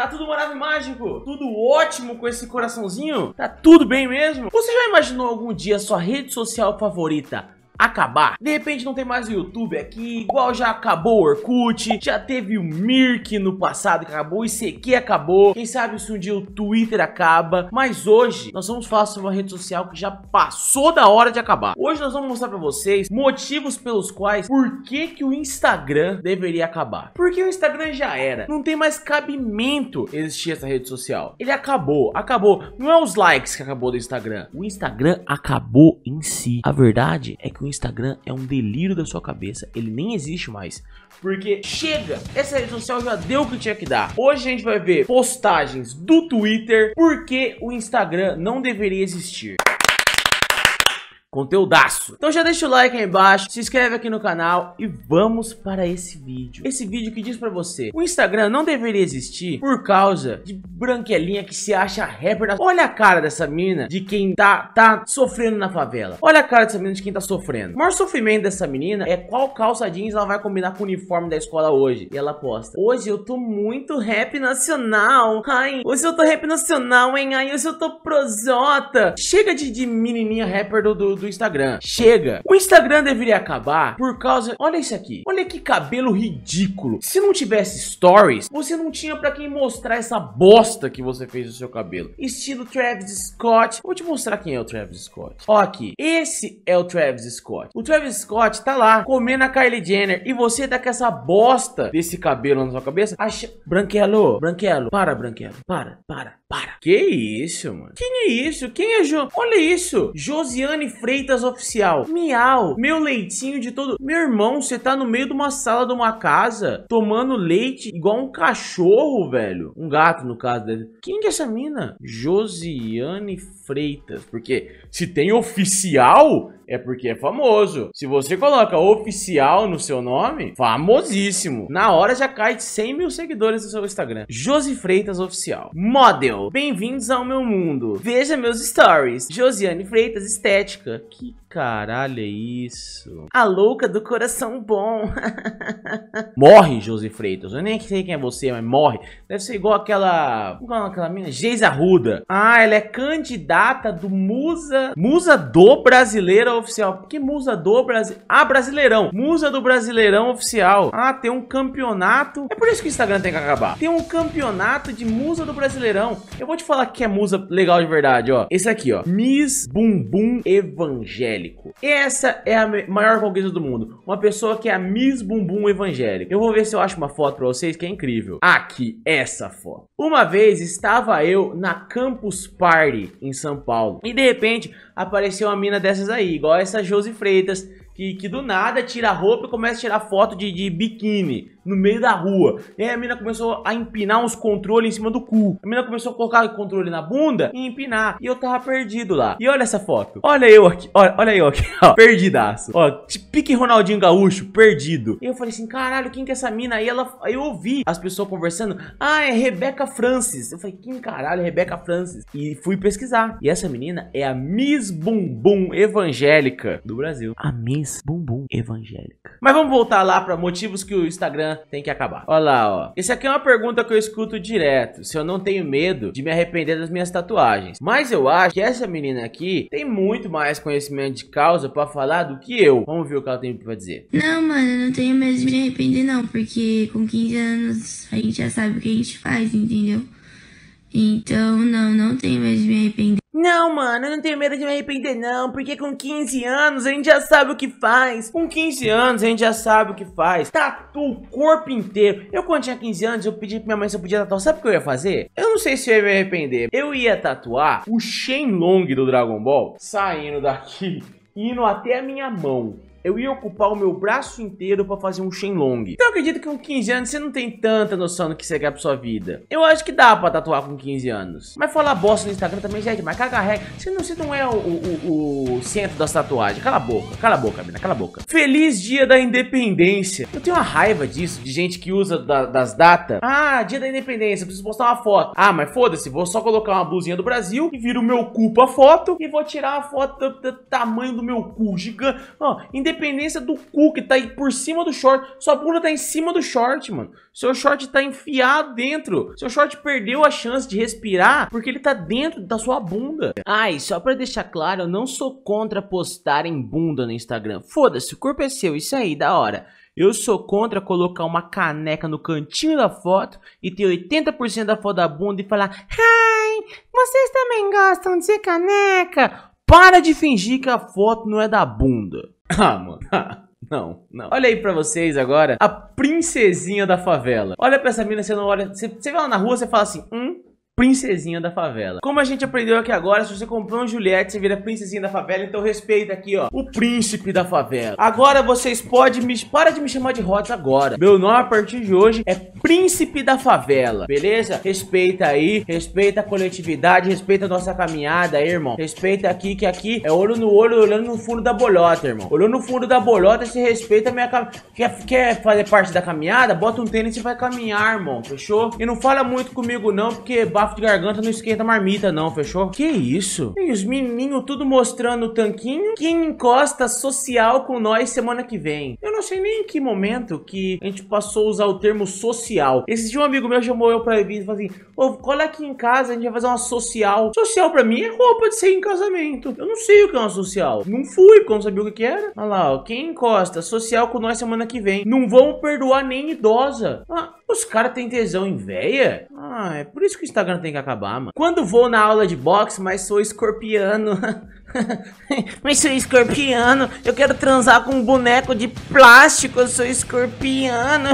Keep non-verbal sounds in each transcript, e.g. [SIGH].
Tá tudo maravilhoso, mágico? Tudo ótimo com esse coraçãozinho? Tá tudo bem mesmo? Você já imaginou algum dia sua rede social favorita acabar. De repente não tem mais o YouTube aqui, igual já acabou o Orkut, já teve o Mirk no passado que acabou, o ICQ acabou, quem sabe se um dia o Twitter acaba, mas hoje nós vamos falar sobre uma rede social que já passou da hora de acabar. Hoje nós vamos mostrar pra vocês motivos pelos quais, por que que o Instagram deveria acabar. Porque o Instagram já era, não tem mais cabimento existir essa rede social. Ele acabou, acabou. Não é os likes que acabou do Instagram, o Instagram acabou em si. A verdade é que o Instagram é um delírio da sua cabeça, ele nem existe mais. Porque chega, essa rede social já deu o que tinha que dar. Hoje a gente vai ver postagens do Twitter porque o Instagram não deveria existir conteúdaço. Então já deixa o like aí embaixo, se inscreve aqui no canal e vamos para esse vídeo. Esse vídeo que diz para você, o Instagram não deveria existir por causa de branquelinha que se acha rapper. Na... Olha a cara dessa mina de quem tá, tá sofrendo na favela. Olha a cara dessa mina de quem tá sofrendo. O maior sofrimento dessa menina é qual calça jeans ela vai combinar com o uniforme da escola hoje. E ela posta, hoje eu tô muito rap nacional, ai, hoje eu tô rap nacional, hein, ai, hoje eu tô prosota. Chega de, de menininha rapper do, do do Instagram. Chega! O Instagram deveria acabar por causa... Olha isso aqui. Olha que cabelo ridículo. Se não tivesse stories, você não tinha pra quem mostrar essa bosta que você fez no seu cabelo. Estilo Travis Scott. Vou te mostrar quem é o Travis Scott. Ó aqui. Esse é o Travis Scott. O Travis Scott tá lá comendo a Kylie Jenner e você tá com essa bosta desse cabelo na sua cabeça. Acha... Branquelo, Branquelo, para, Branquelo. Para, para, para. Que isso, mano? Quem é isso? Quem é Jo... Olha isso. Josiane Freire Freitas Oficial. Miau, meu leitinho de todo... Meu irmão, você tá no meio de uma sala de uma casa, tomando leite igual um cachorro, velho. Um gato, no caso Quem que é essa mina? Josiane Freitas. Porque se tem oficial, é porque é famoso. Se você coloca oficial no seu nome, famosíssimo. Na hora já cai 100 mil seguidores no seu Instagram. Josi Freitas Oficial. Model, bem-vindos ao meu mundo. Veja meus stories. Josiane Freitas Estética. Que caralho é isso? A louca do coração bom. [LAUGHS] morre, José Freitas. Eu nem sei quem é você, mas morre. Deve ser igual aquela... é aquela mina, Geisa Arruda. Ah, ela é candidata do Musa... Musa do brasileiro Oficial. Que Musa do Brasil? Ah, Brasileirão. Musa do Brasileirão Oficial. Ah, tem um campeonato. É por isso que o Instagram tem que acabar. Tem um campeonato de Musa do Brasileirão. Eu vou te falar que é musa legal de verdade, ó. Esse aqui, ó. Miss Bumbum Evangelho evangélico. E essa é a maior conquista do mundo. Uma pessoa que é a Miss Bumbum evangélica. Eu vou ver se eu acho uma foto pra vocês que é incrível. Aqui, essa foto. Uma vez estava eu na Campus Party em São Paulo. E de repente apareceu uma mina dessas aí, igual essa Josi Freitas. Que, que do nada tira a roupa e começa a tirar foto de, de biquíni no meio da rua. E aí a mina começou a empinar uns controles em cima do cu. A mina começou a colocar o controle na bunda e empinar. E eu tava perdido lá. E olha essa foto. Olha eu aqui. Olha, olha eu aqui, [LAUGHS] ó. Perdidaço. Ó, pique Ronaldinho Gaúcho, perdido. E eu falei assim, caralho, quem que é essa mina? Aí ela, aí eu ouvi as pessoas conversando. Ah, é Rebeca Francis. Eu falei, quem caralho é Rebeca Francis? E fui pesquisar. E essa menina é a Miss Bumbum Evangélica do Brasil. A Miss Bumbum Evangélica. Mas vamos voltar lá para motivos que o Instagram tem que acabar. Olha lá, ó. Esse aqui é uma pergunta que eu escuto direto, se eu não tenho medo de me arrepender das minhas tatuagens. Mas eu acho que essa menina aqui tem muito mais conhecimento de causa para falar do que eu. Vamos ver o que ela tem pra dizer. Não, mano, eu não tenho medo de me arrepender não, porque com 15 anos a gente já sabe o que a gente faz, entendeu? Então, não, não tenho medo de me arrepender. Não, mano, eu não tenho medo de me arrepender, não, porque com 15 anos a gente já sabe o que faz. Com 15 anos a gente já sabe o que faz. Tatu o corpo inteiro. Eu, quando tinha 15 anos, eu pedi pra minha mãe se eu podia tatuar. Sabe o que eu ia fazer? Eu não sei se eu ia me arrepender. Eu ia tatuar o Shenlong do Dragon Ball saindo daqui, indo até a minha mão eu ia ocupar o meu braço inteiro para fazer um Shenlong. Então eu acredito que com 15 anos você não tem tanta noção do que você quer pra sua vida. Eu acho que dá pra tatuar com 15 anos. Mas falar bosta no Instagram também já é demais. Caga regra. Você não, você não é o, o, o, centro das tatuagens. Cala a boca, cala a boca, menina. cala a boca. Feliz dia da independência. Eu tenho uma raiva disso, de gente que usa da, das datas. Ah, dia da independência, preciso postar uma foto. Ah, mas foda-se, vou só colocar uma blusinha do Brasil e viro o meu cu pra foto e vou tirar a foto do, do tamanho do meu cu gigante. Ó, oh, independência independência do cu que tá aí por cima do short. Sua bunda tá em cima do short, mano. Seu short tá enfiado dentro. Seu short perdeu a chance de respirar porque ele tá dentro da sua bunda. Ai, só pra deixar claro, eu não sou contra postar em bunda no Instagram. Foda-se, o corpo é seu, isso aí, da hora. Eu sou contra colocar uma caneca no cantinho da foto e ter 80% da foto da bunda e falar Ai, vocês também gostam de caneca? Para de fingir que a foto não é da bunda. [LAUGHS] Ah, mano. Ah, [LAUGHS] não, não. Olha aí pra vocês agora a princesinha da favela. Olha pra essa mina, você não olha. Você, você vai lá na rua, você fala assim: hum, princesinha da favela. Como a gente aprendeu aqui agora, se você comprou um Juliette, você vira princesinha da favela, então respeita aqui, ó, o príncipe da favela. Agora vocês podem me... Para de me chamar de rota agora. Meu nome, a partir de hoje, é príncipe da favela, beleza? Respeita aí, respeita a coletividade, respeita a nossa caminhada aí, irmão. Respeita aqui, que aqui é olho no olho, olhando no fundo da bolota, irmão. Olhando no fundo da bolota, se respeita a minha caminhada. Quer, quer fazer parte da caminhada? Bota um tênis e vai caminhar, irmão, fechou? E não fala muito comigo não, porque bafo de garganta não esquenta marmita, não, fechou? Que isso? E os menininhos tudo mostrando o tanquinho. Quem encosta social com nós semana que vem? Eu não sei nem em que momento que a gente passou a usar o termo social. Esse dia um amigo meu chamou eu pra evento e falou assim, ô, cola aqui em casa, a gente vai fazer uma social. Social pra mim é roupa de ser em casamento. Eu não sei o que é uma social. Não fui, porque eu não sabia o que era. Olha lá, ó, quem encosta social com nós semana que vem. Não vão perdoar nem idosa. Ah, os caras têm tesão em véia? Ah, é por isso que o Instagram tem que acabar, mano. Quando vou na aula de boxe, mas sou escorpiano. [LAUGHS] mas sou escorpiano. Eu quero transar com um boneco de plástico. Eu sou escorpiano.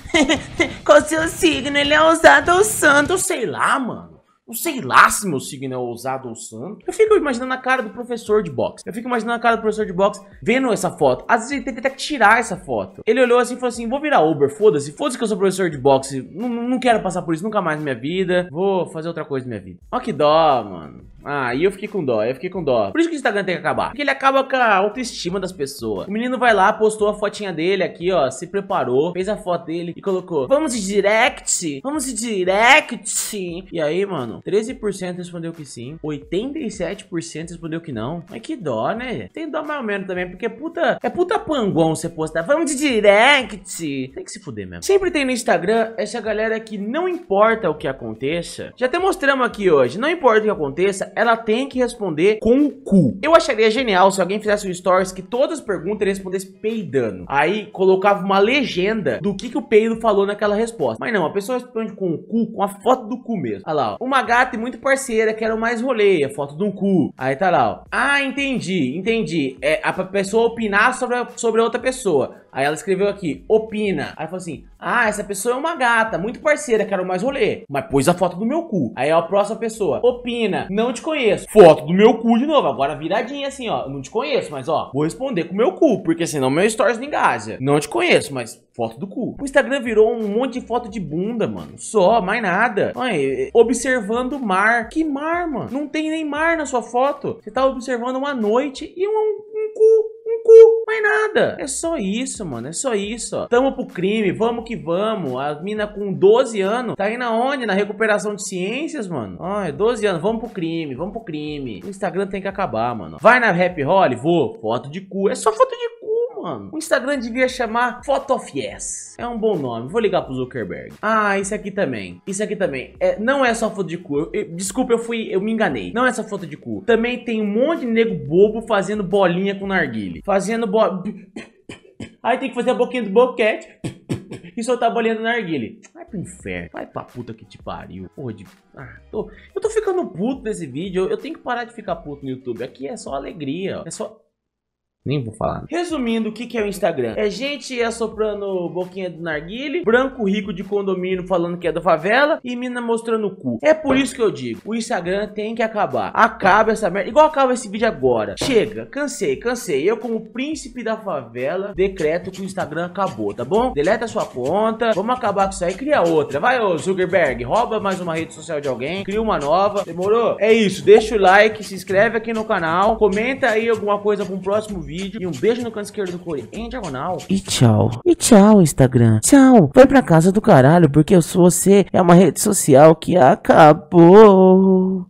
[LAUGHS] Qual seu signo? Ele é ousado ou santo? Sei lá, mano. Não sei lá se meu signo é ousado ou santo. Eu fico imaginando a cara do professor de boxe. Eu fico imaginando a cara do professor de boxe vendo essa foto. Às vezes ele teve até que tirar essa foto. Ele olhou assim e falou assim: vou virar Uber, foda-se, foda-se que eu sou professor de boxe. Não, não quero passar por isso nunca mais na minha vida. Vou fazer outra coisa na minha vida. Ó, que dó, mano. Ah, e eu fiquei com dó, eu fiquei com dó. Por isso que o Instagram tem que acabar. Porque ele acaba com a autoestima das pessoas. O menino vai lá, postou a fotinha dele aqui, ó, se preparou, fez a foto dele e colocou: Vamos de direct, vamos de direct. E aí, mano, 13% respondeu que sim, 87% respondeu que não. Mas que dó, né? Tem dó mais ou menos também, porque é puta, é puta panguão você postar. Vamos de direct! Tem que se fuder mesmo. Sempre tem no Instagram essa galera que não importa o que aconteça. Já até mostramos aqui hoje. Não importa o que aconteça, ela tem que responder com o cu. Eu acharia genial se alguém fizesse um stories que todas as perguntas ele respondesse peidando. Aí colocava uma legenda do que, que o peido falou naquela resposta. Mas não, a pessoa responde com o cu, com a foto do cu mesmo. Olha lá, ó. Uma gata e muito parceira, quero mais rolê, foto de um cu. Aí tá lá, ó. Ah, entendi, entendi. É a pessoa opinar sobre, sobre outra pessoa. Aí ela escreveu aqui, opina. Aí falou assim: Ah, essa pessoa é uma gata, muito parceira, quero mais rolê. Mas pôs a foto do meu cu. Aí a próxima pessoa, opina, não te conheço. Foto do meu cu de novo. Agora viradinha assim, ó. Não te conheço, mas ó, vou responder com meu cu, porque senão meu stories não engaja. Não te conheço, mas foto do cu. O Instagram virou um monte de foto de bunda, mano. Só, mais nada. Mãe, eh, observando o mar. Que mar, mano? Não tem nem mar na sua foto. Você tá observando uma noite e um nada, é só isso, mano, é só isso, ó. Tamo pro crime, vamos que vamos. A mina com 12 anos, tá indo aonde? Na recuperação de ciências, mano? Ai, 12 é anos, vamos pro crime, vamos pro crime. O Instagram tem que acabar, mano. Vai na Rap Holly? Vou. Foto de cu, é só foto de nome. O Instagram devia chamar Photo of Yes. É um bom nome. Vou ligar pro Zuckerberg. Ah, isso aqui também. Isso aqui também. É, não é só foto de cu. Eu, eu, desculpa, eu fui. Eu me enganei. Não é só foto de cu. Também tem um monte de nego bobo fazendo bolinha com narguile. Fazendo bo... Aí tem que fazer a boquinha do boquete e soltar a bolinha do narguile. Vai pro inferno, vai pra puta que te pariu. Porra de. Ah, tô... Eu tô ficando puto nesse vídeo. Eu, eu tenho que parar de ficar puto no YouTube. Aqui é só alegria. É só. Nem vou falar. Né? Resumindo, o que, que é o Instagram? É gente assoprando boquinha do narguile, branco rico de condomínio falando que é da favela e mina mostrando o cu. É por isso que eu digo, o Instagram tem que acabar. Acaba essa merda, igual acaba esse vídeo agora. Chega, cansei, cansei. Eu como príncipe da favela, decreto que o Instagram acabou, tá bom? Deleta sua conta, vamos acabar com isso aí, cria outra. Vai, ô Zuckerberg, rouba mais uma rede social de alguém, cria uma nova. Demorou? É isso, deixa o like, se inscreve aqui no canal, comenta aí alguma coisa pra um próximo vídeo vídeo. E um beijo no canto esquerdo do Corey em diagonal. E tchau. E tchau, Instagram. Tchau. Vai pra casa do caralho, porque eu sou você. É uma rede social que acabou.